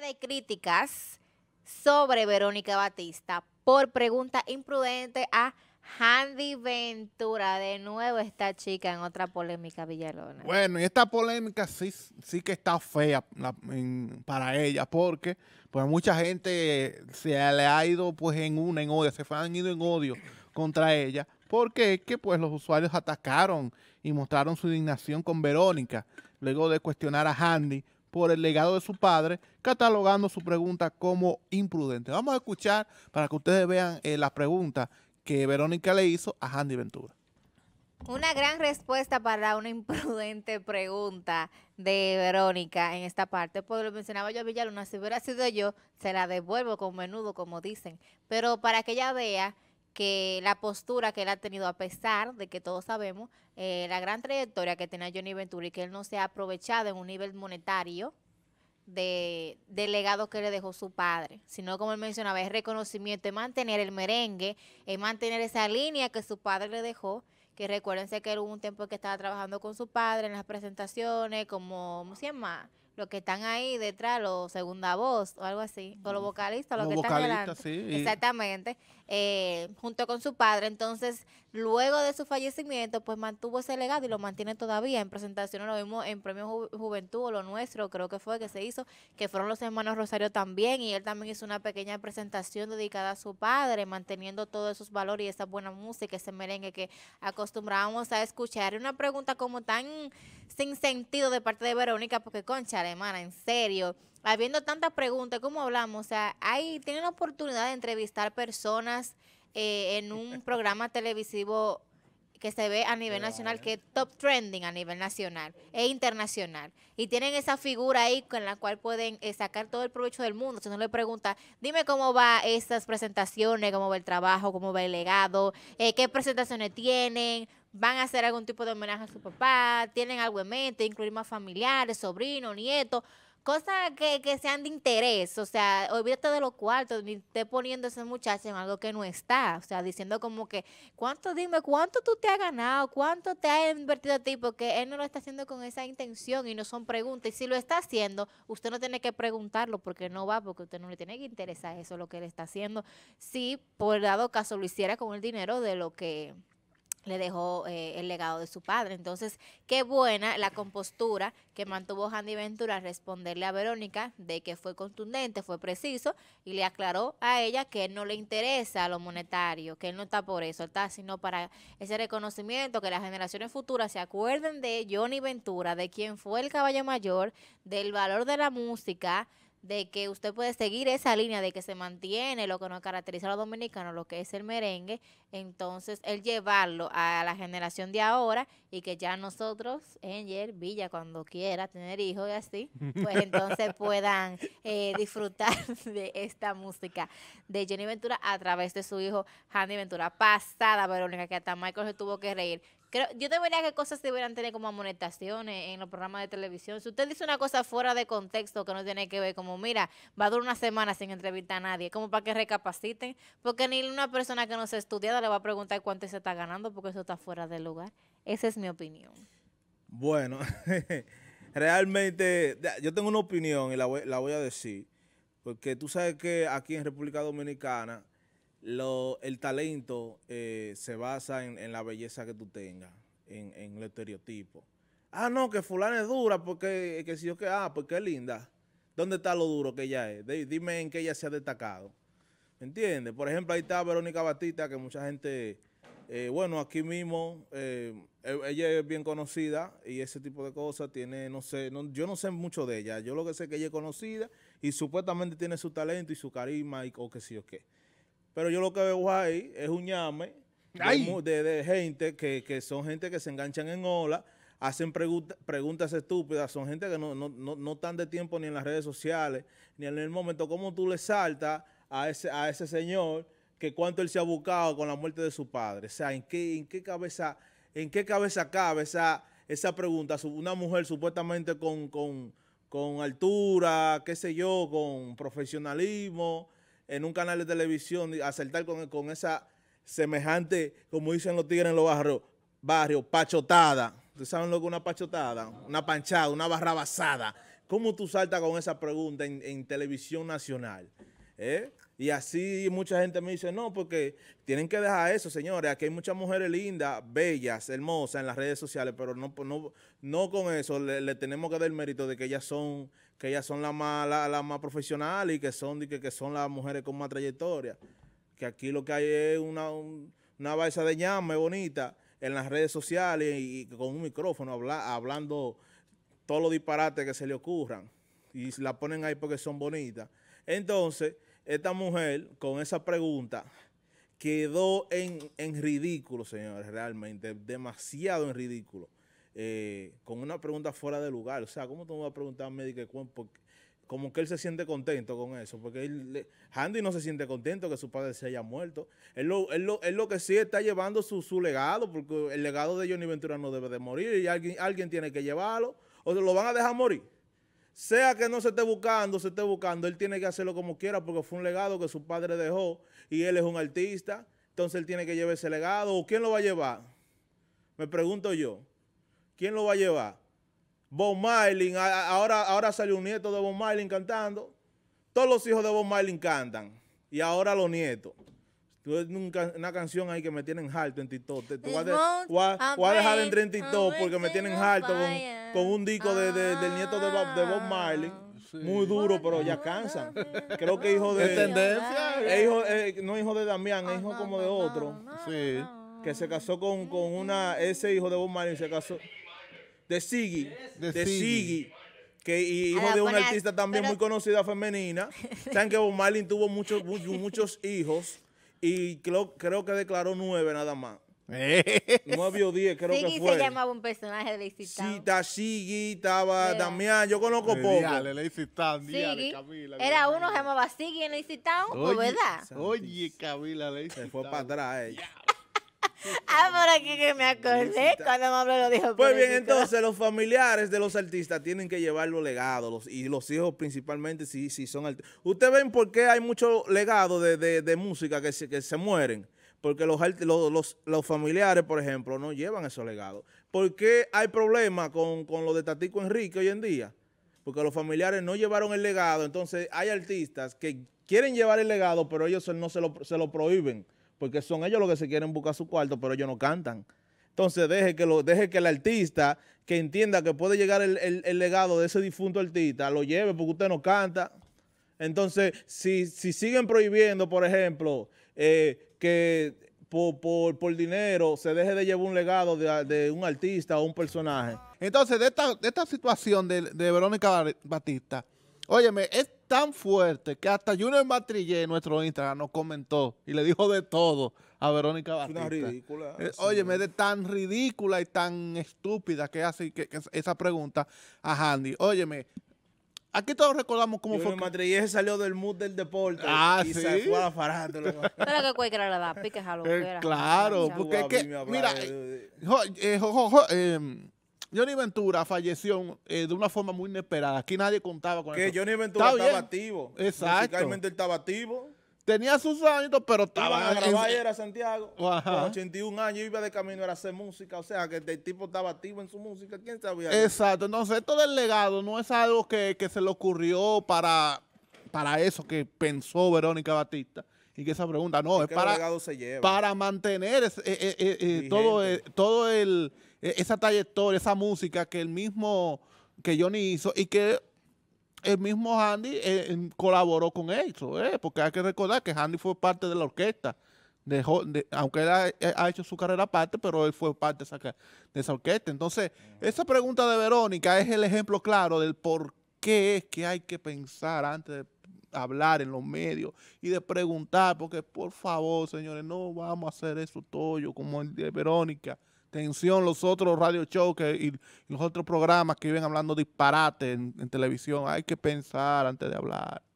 de críticas sobre Verónica Batista por pregunta imprudente a Handy Ventura. De nuevo esta chica en otra polémica Villalona. Bueno, y esta polémica sí, sí que está fea para ella porque pues mucha gente se le ha ido pues en una, en odio, se han ido en odio contra ella porque es que pues los usuarios atacaron y mostraron su indignación con Verónica luego de cuestionar a Handy por el legado de su padre, catalogando su pregunta como imprudente. Vamos a escuchar para que ustedes vean eh, la pregunta que Verónica le hizo a Handy Ventura. Una gran respuesta para una imprudente pregunta de Verónica en esta parte. porque lo mencionaba yo a Villaluna, si hubiera sido yo, se la devuelvo con menudo, como dicen. Pero para que ella vea que la postura que él ha tenido, a pesar de que todos sabemos eh, la gran trayectoria que tenía Johnny Ventura y que él no se ha aprovechado en un nivel monetario de, del legado que le dejó su padre, sino como él mencionaba, es reconocimiento, es mantener el merengue, es mantener esa línea que su padre le dejó, que recuérdense que él hubo un tiempo que estaba trabajando con su padre en las presentaciones, como, ¿cómo más? los que están ahí detrás, los segunda voz o algo así, o los vocalistas, los, que vocalistas, están Sí, Exactamente. Eh, junto con su padre. Entonces, luego de su fallecimiento, pues mantuvo ese legado y lo mantiene todavía. En presentaciones lo vimos en Premio Juventud lo nuestro, creo que fue que se hizo, que fueron los hermanos Rosario también. Y él también hizo una pequeña presentación dedicada a su padre, manteniendo todos esos valores y esa buena música, ese merengue que acostumbrábamos a escuchar. una pregunta como tan sin sentido de parte de Verónica, porque concha, hermana, en serio habiendo tantas preguntas, ¿cómo hablamos, o sea, ahí tienen la oportunidad de entrevistar personas eh, en un programa televisivo que se ve a nivel nacional, que es top trending a nivel nacional e internacional. Y tienen esa figura ahí con la cual pueden eh, sacar todo el provecho del mundo. Si uno le pregunta, dime cómo va estas presentaciones, cómo va el trabajo, cómo va el legado, eh, qué presentaciones tienen, van a hacer algún tipo de homenaje a su papá, tienen algo en mente, incluir más familiares, sobrinos, nietos cosas que, que, sean de interés, o sea, olvídate de los cuartos, ni esté poniendo ese muchacho en algo que no está, o sea, diciendo como que, ¿cuánto, dime, cuánto tú te has ganado, cuánto te has invertido a ti? Porque él no lo está haciendo con esa intención y no son preguntas, y si lo está haciendo, usted no tiene que preguntarlo porque no va, porque usted no le tiene que interesar eso, lo que él está haciendo, si por dado caso lo hiciera con el dinero de lo que le dejó eh, el legado de su padre. Entonces, qué buena la compostura que mantuvo Handy Ventura al responderle a Verónica de que fue contundente, fue preciso y le aclaró a ella que no le interesa lo monetario, que él no está por eso, está sino para ese reconocimiento, que las generaciones futuras se acuerden de Johnny Ventura, de quien fue el caballo mayor, del valor de la música, de que usted puede seguir esa línea de que se mantiene lo que nos caracteriza a los dominicanos, lo que es el merengue, entonces el llevarlo a la generación de ahora y que ya nosotros, Angel, Villa, cuando quiera tener hijos y así, pues entonces puedan eh, disfrutar de esta música de Jenny Ventura a través de su hijo Handy Ventura. Pasada, Verónica, que hasta Michael se tuvo que reír. Creo, yo debería que cosas se deberían tener como amonestaciones en los programas de televisión. Si usted dice una cosa fuera de contexto que no tiene que ver, como mira, va a durar una semana sin entrevistar a nadie, como para que recapaciten, porque ni una persona que no se estudiada le va a preguntar cuánto se está ganando, porque eso está fuera de lugar. Esa es mi opinión. Bueno, realmente yo tengo una opinión y la la voy a decir, porque tú sabes que aquí en República Dominicana lo, el talento eh, se basa en, la belleza que tú tengas, en, el estereotipo. Ah, no, que fulana es dura, porque que si yo que, ah, pues qué linda. ¿Dónde está lo duro que ella es? dime en qué ella se ha destacado. ¿Me entiendes? Por ejemplo, ahí está Verónica Batista, que mucha gente, eh, bueno, aquí mismo, eh, e, ella es bien conocida y ese tipo de cosas tiene, no sé, no, yo no sé mucho de ella. Yo lo que sé es que ella es conocida y supuestamente tiene su talento y su carisma y o qué sé yo qué. Pero yo lo que veo ahí es un ñame de, gente que, son gente que se enganchan en ola, hacen preguntas estúpidas, son gente que no, no, están de tiempo ni en las redes sociales, ni en el momento. ¿Cómo tú le saltas a ese, a ese señor que cuánto él se ha buscado con la muerte de su padre? O sea, ¿en qué, en qué cabeza, en qué cabeza cabe esa, esa pregunta? Una mujer supuestamente con, con altura, qué sé yo, con profesionalismo en un canal de televisión, acertar con, esa semejante, como dicen los tigres en los barrios, barrio, pachotada. ¿Ustedes saben lo que es una pachotada? Una panchada, una barra basada ¿Cómo tú saltas con esa pregunta en, televisión nacional? ¿Eh? Y así mucha gente me dice, no, porque tienen que dejar eso, señores. Aquí hay muchas mujeres lindas, bellas, hermosas en las redes sociales, pero no, no, no con eso le, tenemos que dar el mérito de que ellas son que ellas son las más, la, más profesionales y que son, que, que son las mujeres con más trayectoria. Que aquí lo que hay es una, balsa de ñame bonita en las redes sociales y, con un micrófono hablando todos los disparates que se le ocurran. Y la ponen ahí porque son bonitas. Entonces, esta mujer con esa pregunta quedó en, en ridículo, señores, realmente, demasiado en ridículo. Eh, con una pregunta fuera de lugar. O sea, ¿cómo tú me vas a preguntar a que Como que él se siente contento con eso, porque él, Handy no se siente contento que su padre se haya muerto. Él lo, que sí está llevando su, su, legado, porque el legado de Johnny Ventura no debe de morir y alguien, alguien tiene que llevarlo, o lo van a dejar morir. Sea que no se esté buscando, se esté buscando, él tiene que hacerlo como quiera porque fue un legado que su padre dejó y él es un artista, entonces él tiene que llevar ese legado. ¿O quién lo va a llevar? Me pregunto yo. ¿Quién lo va a llevar? Bob Marley. ahora, ahora salió un nieto de Bob Marley cantando. Todos los hijos de Bob Marley cantan. Y ahora los nietos. Tú una canción ahí que me tienen harto en TikTok. Voy a dejar de entrar en TikTok porque me tienen harto con, un disco del nieto de Bob, de Marley. Muy duro, pero ya cansan. Creo que hijo de... ¿Es tendencia? hijo, eh, no hijo de Damián, es oh, hijo como de otro. Sí. Que se casó con, con una... Ese hijo de Bob Marley se casó de Siggy, de Siggy, que hijo de una artista también muy conocida femenina. Saben que Bob Marley tuvo muchos, muchos hijos y creo, creo que declaró nueve nada más. Eh. Nueve o diez, creo que fue. se llamaba un personaje de Lazy Sí, está Siggy, estaba Damián, yo conozco poco. Lazy Town, Camila. Era uno que llamaba Siggy en Town, o ¿verdad? Oye, Camila, Town. Se fue para atrás ella ah, por aquí que me acordé cuando Pablo lo dijo. Pues bien, entonces los familiares de los artistas tienen que llevar los legados y los hijos principalmente si, si son artistas. Ustedes ven por qué hay muchos legados de, música que se, que se mueren. Porque los, los, los, familiares, por ejemplo, no llevan esos legados. ¿Por qué hay problemas con, con lo de Tatico Enrique hoy en día? Porque los familiares no llevaron el legado. Entonces hay artistas que quieren llevar el legado, pero ellos no se lo, se lo prohíben porque son ellos los que se quieren buscar su cuarto, pero ellos no cantan. Entonces deje que, lo, deje que el artista que entienda que puede llegar el, legado de ese difunto artista, lo lleve porque usted no canta. Entonces, si, si siguen prohibiendo, por ejemplo, eh, que por, por, dinero se deje de llevar un legado de, un artista o un personaje. Entonces, de esta, situación de, de Verónica Batista, óyeme, es tan fuerte que hasta Junior Matrillé, nuestro Instagram, nos comentó y le dijo de todo a Verónica Batista. Una Oye, me de tan ridícula y tan estúpida que hace esa pregunta a Handy. Óyeme, Aquí todos recordamos cómo fue. Matrillé salió del mood del deporte ah, y ¿sí? se fue a la eh, Claro, porque es que, mira, eh, eh, em, Johnny Ventura falleció eh, de una forma muy inesperada. Aquí nadie contaba con que Que Johnny Ventura estaba activo. Exacto. Realmente estaba activo. Tenía sus años, pero estaba... Estaba era Santiago. Ajá. Con 81 años iba de camino a hacer música. O sea, que el tipo estaba activo en su música. ¿Quién sabía? Exacto. Entonces, esto del legado no es algo que, se le ocurrió para, para eso que pensó Verónica Batista y que esa pregunta no es, para, para mantener eh, eh, todo, todo el e-, esa trayectoria, esa música que el mismo que Johnny hizo y que el mismo Andy eh, colaboró con eso, eh, porque hay que recordar que Andy fue parte de la orquesta, de, aunque él ha, hecho su carrera aparte, pero él fue parte de esa, orquesta. Entonces, esa pregunta de Verónica es el ejemplo claro del por qué es que hay que pensar antes de hablar en los medios y de preguntar, porque por favor, señores, no vamos a hacer eso todo como el de Verónica. Tensión, los otros radio shows y, los otros programas que viven hablando disparate en televisión. Hay que pensar antes de hablar.